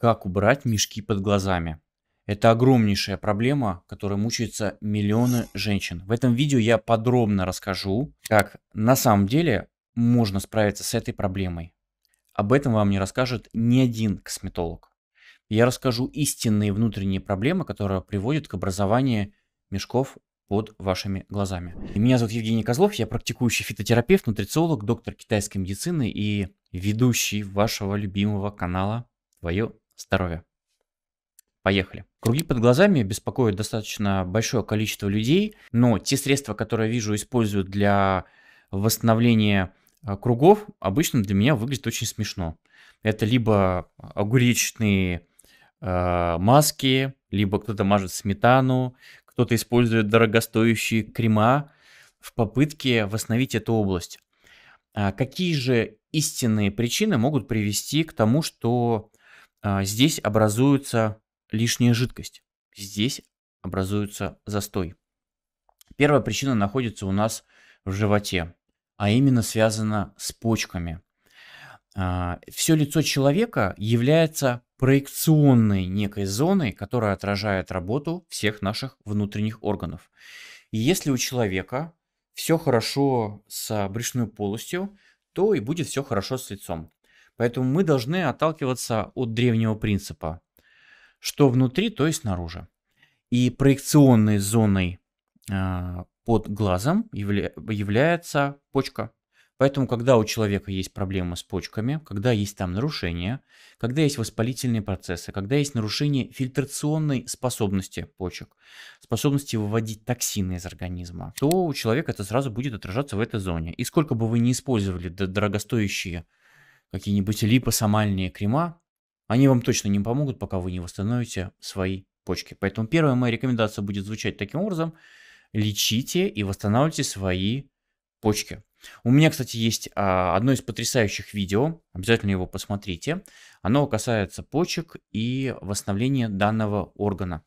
Как убрать мешки под глазами? Это огромнейшая проблема, которой мучаются миллионы женщин. В этом видео я подробно расскажу, как на самом деле можно справиться с этой проблемой. Об этом вам не расскажет ни один косметолог. Я расскажу истинные внутренние проблемы, которые приводят к образованию мешков под вашими глазами. Меня зовут Евгений Козлов, я практикующий фитотерапевт, нутрициолог, доктор китайской медицины и ведущий вашего любимого канала «Твое здоровья. Поехали. Круги под глазами беспокоят достаточно большое количество людей, но те средства, которые я вижу, используют для восстановления а, кругов, обычно для меня выглядит очень смешно. Это либо огуречные э, маски, либо кто-то мажет сметану, кто-то использует дорогостоящие крема в попытке восстановить эту область. А какие же истинные причины могут привести к тому, что а, здесь образуется лишняя жидкость. Здесь образуется застой. Первая причина находится у нас в животе, а именно связана с почками. А, все лицо человека является проекционной некой зоной, которая отражает работу всех наших внутренних органов. И если у человека все хорошо с брюшной полостью, то и будет все хорошо с лицом. Поэтому мы должны отталкиваться от древнего принципа, что внутри, то и снаружи. И проекционной зоной а, под глазом является почка. Поэтому, когда у человека есть проблемы с почками, когда есть там нарушения, когда есть воспалительные процессы, когда есть нарушение фильтрационной способности почек, способности выводить токсины из организма, то у человека это сразу будет отражаться в этой зоне. И сколько бы вы ни использовали дорогостоящие какие-нибудь липосомальные крема, они вам точно не помогут, пока вы не восстановите свои почки. Поэтому первая моя рекомендация будет звучать таким образом. Лечите и восстанавливайте свои почки. У меня, кстати, есть а, одно из потрясающих видео, обязательно его посмотрите. Оно касается почек и восстановления данного органа.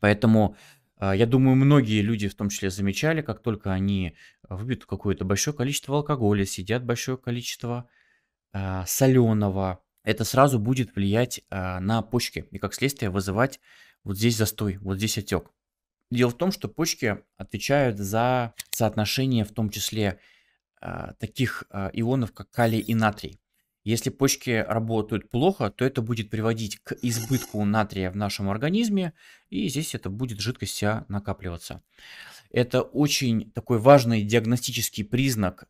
Поэтому а, я думаю, многие люди в том числе замечали, как только они выпьют какое-то большое количество алкоголя, сидят большое количество а, соленого, это сразу будет влиять а, на почки и как следствие вызывать вот здесь застой, вот здесь отек. Дело в том, что почки отвечают за соотношение в том числе а, таких ионов, как калий и натрий. Если почки работают плохо, то это будет приводить к избытку натрия в нашем организме, и здесь это будет жидкость вся накапливаться. Это очень такой важный диагностический признак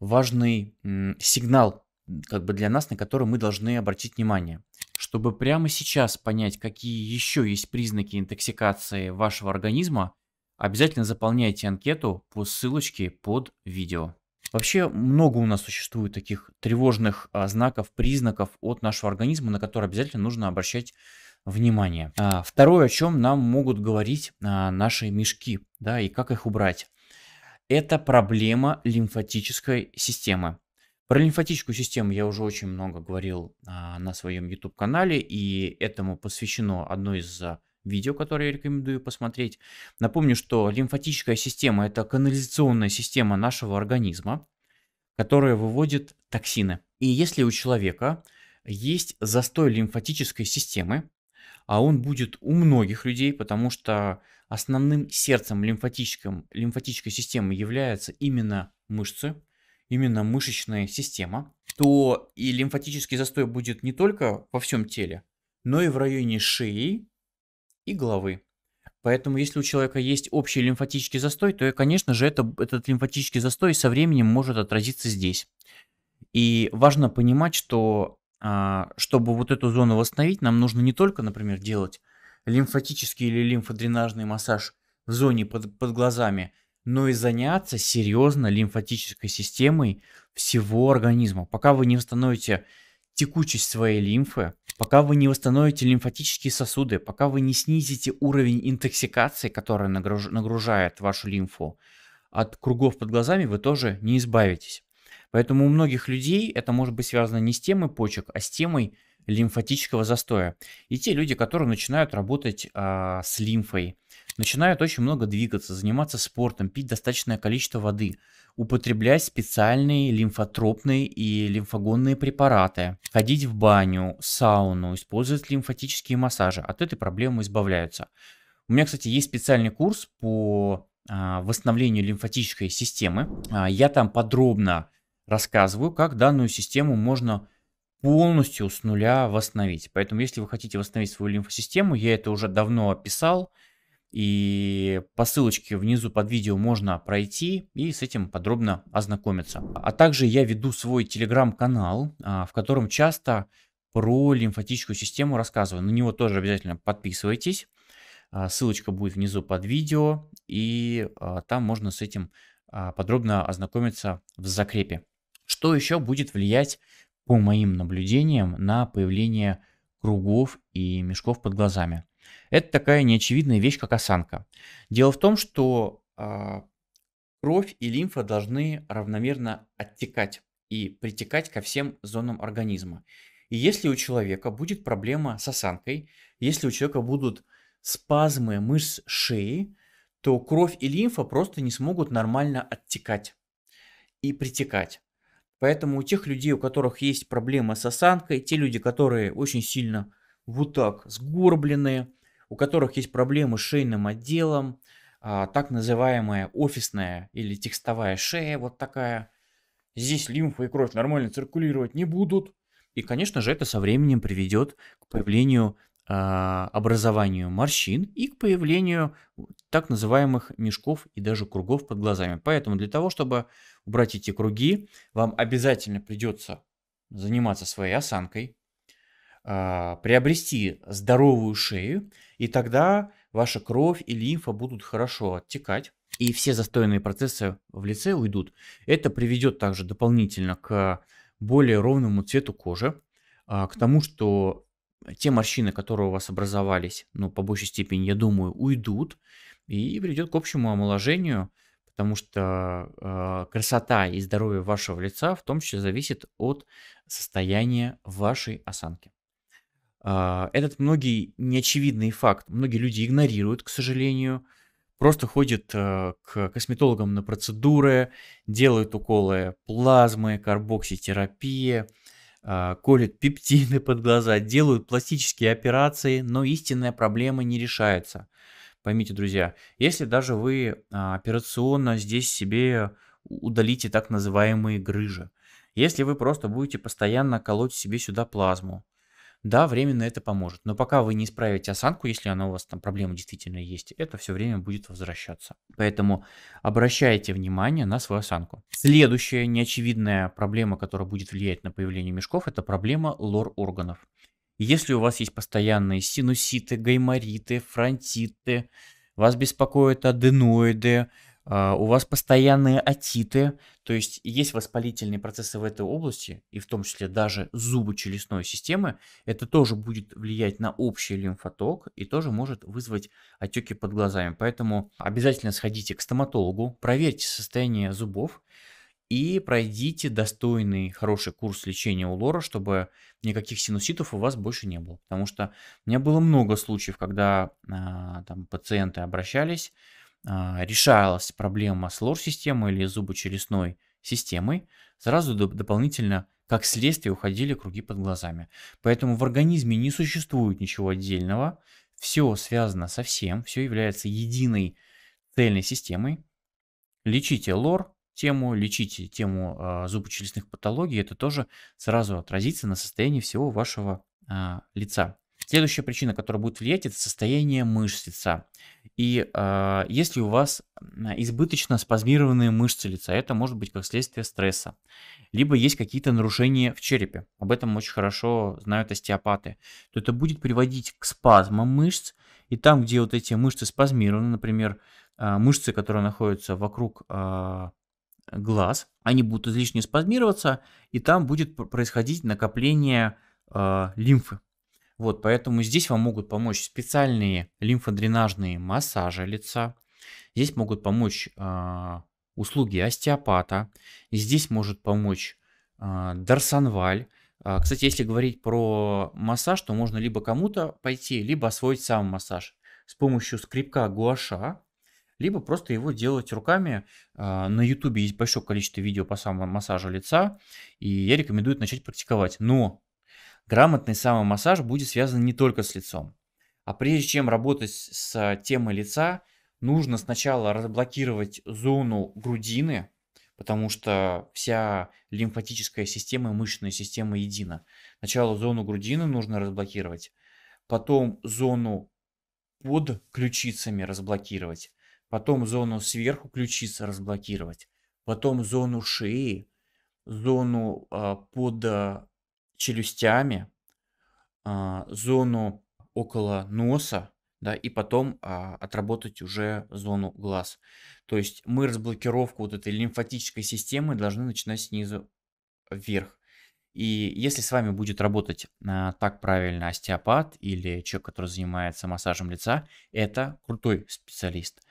важный сигнал как бы для нас, на который мы должны обратить внимание. Чтобы прямо сейчас понять, какие еще есть признаки интоксикации вашего организма, обязательно заполняйте анкету по ссылочке под видео. Вообще много у нас существует таких тревожных а, знаков, признаков от нашего организма, на которые обязательно нужно обращать внимание. А, второе, о чем нам могут говорить а, наши мешки, да, и как их убрать это проблема лимфатической системы. Про лимфатическую систему я уже очень много говорил а, на своем YouTube-канале, и этому посвящено одно из а, видео, которое я рекомендую посмотреть. Напомню, что лимфатическая система – это канализационная система нашего организма, которая выводит токсины. И если у человека есть застой лимфатической системы, а он будет у многих людей, потому что основным сердцем лимфатическим, лимфатической системы является именно мышцы, именно мышечная система, то и лимфатический застой будет не только во всем теле, но и в районе шеи и головы. Поэтому если у человека есть общий лимфатический застой, то, конечно же, это, этот лимфатический застой со временем может отразиться здесь. И важно понимать, что а, чтобы вот эту зону восстановить, нам нужно не только, например, делать лимфатический или лимфодренажный массаж в зоне под, под глазами, но и заняться серьезно лимфатической системой всего организма. Пока вы не восстановите текучесть своей лимфы, пока вы не восстановите лимфатические сосуды, пока вы не снизите уровень интоксикации, которая нагружает вашу лимфу, от кругов под глазами вы тоже не избавитесь. Поэтому у многих людей это может быть связано не с темой почек, а с темой лимфатического застоя. И те люди, которые начинают работать а, с лимфой, начинают очень много двигаться, заниматься спортом, пить достаточное количество воды, употреблять специальные лимфотропные и лимфогонные препараты, ходить в баню, сауну, использовать лимфатические массажи. От этой проблемы избавляются. У меня, кстати, есть специальный курс по а, восстановлению лимфатической системы. А, я там подробно рассказываю, как данную систему можно полностью с нуля восстановить. Поэтому, если вы хотите восстановить свою лимфосистему, я это уже давно описал, и по ссылочке внизу под видео можно пройти и с этим подробно ознакомиться. А также я веду свой телеграм-канал, а, в котором часто про лимфатическую систему рассказываю. На него тоже обязательно подписывайтесь. А, ссылочка будет внизу под видео, и а, там можно с этим подробно ознакомиться в закрепе. Что еще будет влиять, по моим наблюдениям, на появление кругов и мешков под глазами? Это такая неочевидная вещь, как осанка. Дело в том, что э, кровь и лимфа должны равномерно оттекать и притекать ко всем зонам организма. И если у человека будет проблема с осанкой, если у человека будут спазмы мышц шеи, то кровь и лимфа просто не смогут нормально оттекать и притекать. Поэтому у тех людей, у которых есть проблемы с осанкой, те люди, которые очень сильно вот так сгорбленные, у которых есть проблемы с шейным отделом, а, так называемая офисная или текстовая шея, вот такая. Здесь лимфа и кровь нормально циркулировать не будут. И, конечно же, это со временем приведет к появлению а, образованию морщин и к появлению так называемых мешков и даже кругов под глазами. Поэтому для того, чтобы убрать эти круги, вам обязательно придется заниматься своей осанкой, а, приобрести здоровую шею, и тогда ваша кровь и лимфа будут хорошо оттекать, и все застойные процессы в лице уйдут. Это приведет также дополнительно к более ровному цвету кожи, а, к тому, что те морщины, которые у вас образовались, ну, по большей степени, я думаю, уйдут и приведет к общему омоложению, потому что э, красота и здоровье вашего лица в том числе зависит от состояния вашей осанки. Э, этот многие неочевидный факт, многие люди игнорируют, к сожалению, просто ходят э, к косметологам на процедуры, делают уколы плазмы, карбокситерапия – а, колют пептиды под глаза, делают пластические операции, но истинная проблема не решается. Поймите, друзья, если даже вы а, операционно здесь себе удалите так называемые грыжи, если вы просто будете постоянно колоть себе сюда плазму, да, временно это поможет, но пока вы не исправите осанку, если она у вас там проблема действительно есть, это все время будет возвращаться. Поэтому обращайте внимание на свою осанку. Следующая неочевидная проблема, которая будет влиять на появление мешков, это проблема лор-органов. Если у вас есть постоянные синуситы, гаймориты, фронтиты, вас беспокоят аденоиды, а, у вас постоянные отиты, то есть есть воспалительные процессы в этой области, и в том числе даже зубы челюстной системы, это тоже будет влиять на общий лимфоток и тоже может вызвать отеки под глазами. Поэтому обязательно сходите к стоматологу, проверьте состояние зубов и пройдите достойный, хороший курс лечения у лора, чтобы никаких синуситов у вас больше не было. Потому что у меня было много случаев, когда uh, там, пациенты обращались, а, решалась проблема с лор-системой или зубочелюстной системой, сразу доп дополнительно как следствие уходили круги под глазами. Поэтому в организме не существует ничего отдельного, все связано со всем, все является единой цельной системой. Лечите лор тему, лечите тему э, зубочелюстных патологий, это тоже сразу отразится на состоянии всего вашего э, лица. Следующая причина, которая будет влиять, это состояние мышц лица. И э, если у вас избыточно спазмированные мышцы лица, это может быть как следствие стресса, либо есть какие-то нарушения в черепе, об этом очень хорошо знают остеопаты, то это будет приводить к спазмам мышц, и там, где вот эти мышцы спазмированы, например, э, мышцы, которые находятся вокруг э, глаз, они будут излишне спазмироваться, и там будет происходить накопление э, лимфы. Вот, поэтому здесь вам могут помочь специальные лимфодренажные массажи лица. Здесь могут помочь э, услуги остеопата. И здесь может помочь э, дарсонваль. Э, кстати, если говорить про массаж, то можно либо кому-то пойти, либо освоить сам массаж с помощью скрипка гуаша, либо просто его делать руками. На YouTube есть большое количество видео по самому массажу лица, и я рекомендую начать практиковать. Но грамотный самомассаж будет связан не только с лицом. А прежде чем работать с а, темой лица, нужно сначала разблокировать зону грудины, потому что вся лимфатическая система и мышечная система едина. Сначала зону грудины нужно разблокировать, потом зону под ключицами разблокировать, потом зону сверху ключиц разблокировать, потом зону шеи, зону э, под а, челюстями, а, зону около носа, да, и потом а, отработать уже зону глаз. То есть мы разблокировку вот этой лимфатической системы должны начинать снизу вверх. И если с вами будет работать а, так правильно остеопат или человек, который занимается массажем лица, это крутой специалист.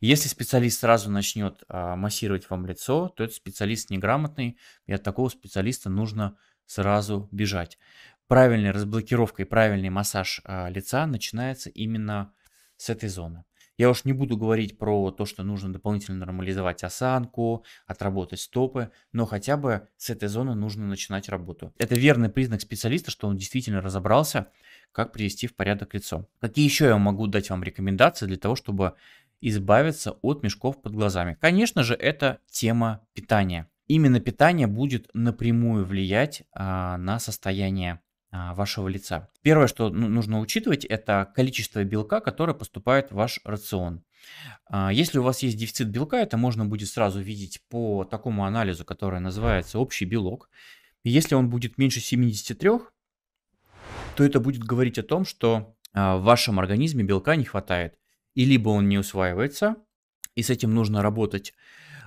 Если специалист сразу начнет а, массировать вам лицо, то это специалист неграмотный, и от такого специалиста нужно сразу бежать. Правильная разблокировка и правильный массаж а, лица начинается именно с этой зоны. Я уж не буду говорить про то, что нужно дополнительно нормализовать осанку, отработать стопы, но хотя бы с этой зоны нужно начинать работу. Это верный признак специалиста, что он действительно разобрался, как привести в порядок лицо. Какие еще я могу дать вам рекомендации для того, чтобы избавиться от мешков под глазами? Конечно же, это тема питания именно питание будет напрямую влиять а, на состояние а, вашего лица. Первое, что ну, нужно учитывать, это количество белка, которое поступает в ваш рацион. А, если у вас есть дефицит белка, это можно будет сразу видеть по такому анализу, который называется общий белок. Если он будет меньше 73, то это будет говорить о том, что а, в вашем организме белка не хватает. И либо он не усваивается, и с этим нужно работать,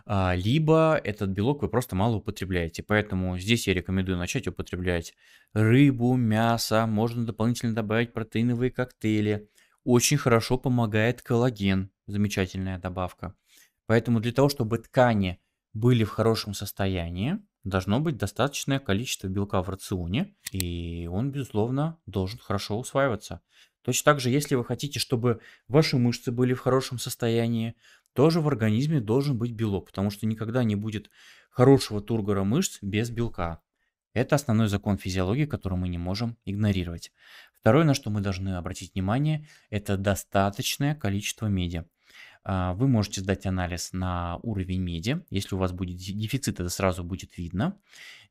а, либо этот белок вы просто мало употребляете. Поэтому здесь я рекомендую начать употреблять рыбу, мясо, можно дополнительно добавить протеиновые коктейли. Очень хорошо помогает коллаген, замечательная добавка. Поэтому для того, чтобы ткани были в хорошем состоянии, должно быть достаточное количество белка в рационе, и он, безусловно, должен хорошо усваиваться. Точно так же, если вы хотите, чтобы ваши мышцы были в хорошем состоянии, тоже в организме должен быть белок, потому что никогда не будет хорошего тургора мышц без белка. Это основной закон физиологии, который мы не можем игнорировать. Второе, на что мы должны обратить внимание, это достаточное количество меди. А, вы можете сдать анализ на уровень меди. Если у вас будет дефицит, это сразу будет видно.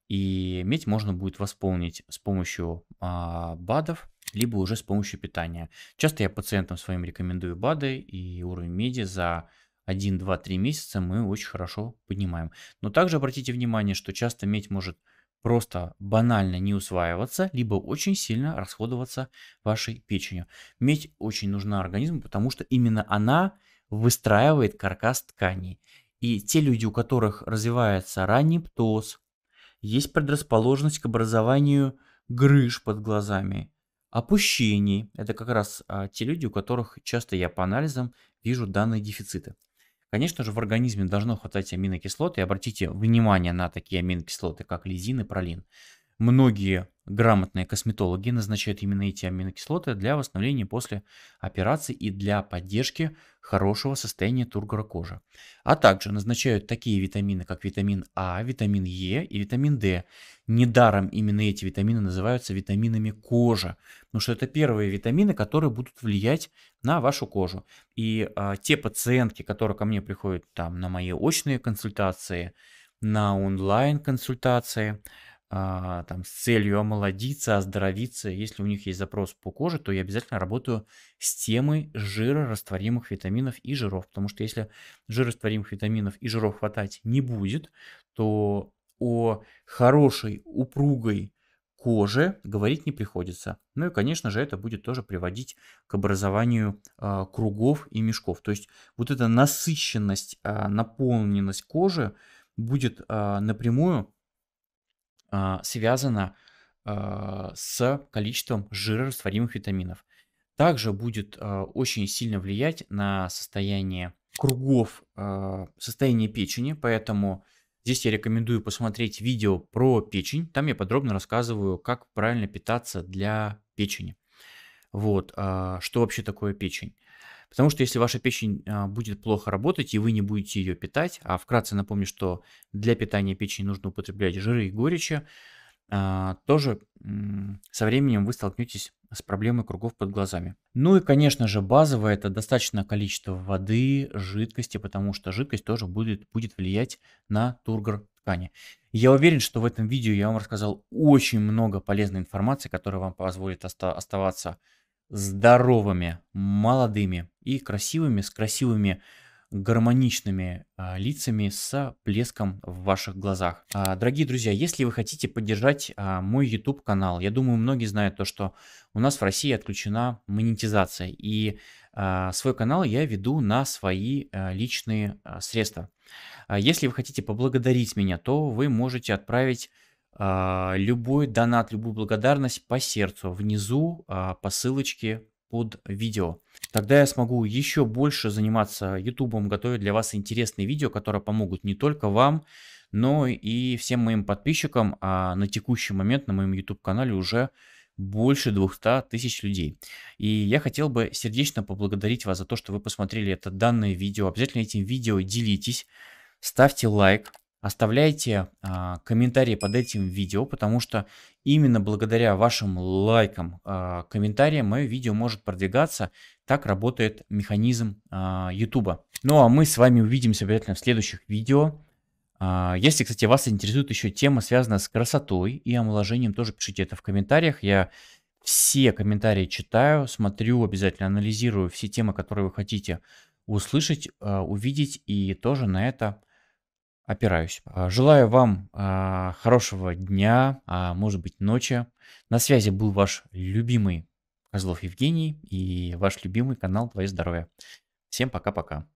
И медь можно будет восполнить с помощью а, БАДов, либо уже с помощью питания. Часто я пациентам своим рекомендую БАДы и уровень меди за 1, 2, 3 месяца мы очень хорошо поднимаем. Но также обратите внимание, что часто медь может просто банально не усваиваться, либо очень сильно расходоваться вашей печенью. Медь очень нужна организму, потому что именно она выстраивает каркас тканей. И те люди, у которых развивается ранний птоз, есть предрасположенность к образованию грыж под глазами, опущений. Это как раз а, те люди, у которых часто я по анализам вижу данные дефициты. Конечно же, в организме должно хватать аминокислот, и обратите внимание на такие аминокислоты, как лизин и пролин. Многие Грамотные косметологи назначают именно эти аминокислоты для восстановления после операции и для поддержки хорошего состояния тургора кожи. А также назначают такие витамины, как витамин А, витамин Е и витамин D. Недаром именно эти витамины называются витаминами кожи, потому что это первые витамины, которые будут влиять на вашу кожу. И а, те пациентки, которые ко мне приходят там на мои очные консультации, на онлайн консультации, а, там, с целью омолодиться, оздоровиться. Если у них есть запрос по коже, то я обязательно работаю с темой жирорастворимых витаминов и жиров. Потому что если жирорастворимых витаминов и жиров хватать не будет, то о хорошей, упругой коже говорить не приходится. Ну и, конечно же, это будет тоже приводить к образованию а, кругов и мешков. То есть вот эта насыщенность, а, наполненность кожи будет а, напрямую а, связано а, с количеством жирорастворимых витаминов. Также будет а, очень сильно влиять на состояние кругов, состояние печени, поэтому здесь я рекомендую посмотреть видео про печень, там я подробно рассказываю, как правильно питаться для печени. Вот, что вообще такое печень. Потому что если ваша печень а, будет плохо работать и вы не будете ее питать, а вкратце напомню, что для питания печени нужно употреблять жиры и горечи, а, тоже со временем вы столкнетесь с проблемой кругов под глазами. Ну и, конечно же, базовое это достаточное количество воды, жидкости, потому что жидкость тоже будет, будет влиять на тургор ткани. Я уверен, что в этом видео я вам рассказал очень много полезной информации, которая вам позволит оставаться здоровыми, молодыми и красивыми, с красивыми гармоничными а, лицами с плеском в ваших глазах. А, дорогие друзья, если вы хотите поддержать а, мой YouTube канал, я думаю, многие знают то, что у нас в России отключена монетизация, и а, свой канал я веду на свои а, личные а, средства. Если вы хотите поблагодарить меня, то вы можете отправить а, любой донат, любую благодарность по сердцу внизу а, по ссылочке под видео. Тогда я смогу еще больше заниматься ютубом, готовить для вас интересные видео, которые помогут не только вам, но и всем моим подписчикам. А на текущий момент на моем YouTube канале уже больше 200 тысяч людей. И я хотел бы сердечно поблагодарить вас за то, что вы посмотрели это данное видео. Обязательно этим видео делитесь, ставьте лайк, оставляйте а, комментарии под этим видео, потому что именно благодаря вашим лайкам, а, комментариям мое видео может продвигаться. Так работает механизм а, YouTube. Ну а мы с вами увидимся обязательно в следующих видео. А, если, кстати, вас интересует еще тема, связанная с красотой и омоложением, тоже пишите это в комментариях. Я все комментарии читаю, смотрю обязательно, анализирую все темы, которые вы хотите услышать, а, увидеть и тоже на это опираюсь. А, желаю вам а, хорошего дня, а может быть ночи. На связи был ваш любимый Козлов Евгений и ваш любимый канал «Твое здоровье». Всем пока-пока.